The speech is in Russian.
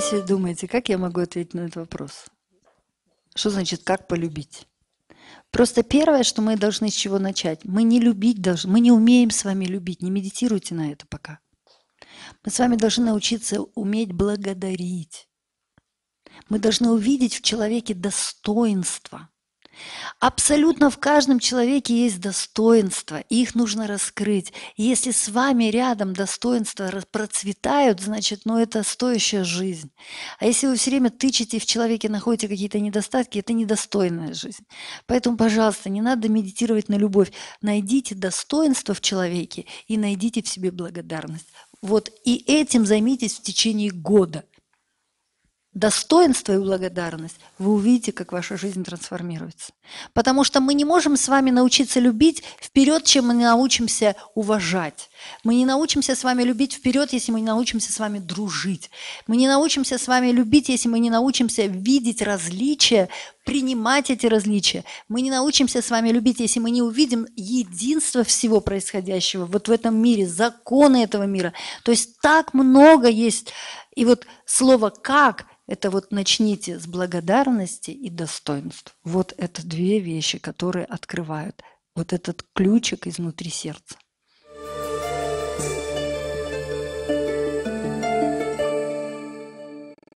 вы себе думаете, как я могу ответить на этот вопрос? Что значит «как полюбить»? Просто первое, что мы должны с чего начать, мы не любить должны, мы не умеем с вами любить, не медитируйте на это пока. Мы с вами должны научиться уметь благодарить. Мы должны увидеть в человеке достоинство – Абсолютно в каждом человеке есть достоинства, и их нужно раскрыть. Если с вами рядом достоинства процветают, значит, ну это стоящая жизнь. А если вы все время тычете в человеке, находите какие-то недостатки, это недостойная жизнь. Поэтому, пожалуйста, не надо медитировать на любовь. Найдите достоинство в человеке и найдите в себе благодарность. Вот и этим займитесь в течение года – достоинство и благодарность, вы увидите, как ваша жизнь трансформируется. Потому что мы не можем с вами научиться любить вперед, чем мы научимся уважать. Мы не научимся с вами любить вперед, если мы не научимся с вами дружить. Мы не научимся с вами любить, если мы не научимся видеть различия, принимать эти различия. Мы не научимся с вами любить, если мы не увидим единство всего происходящего вот в этом мире, законы этого мира. То есть так много есть. И вот слово «как» Это вот начните с благодарности и достоинств. Вот это две вещи, которые открывают вот этот ключик изнутри сердца.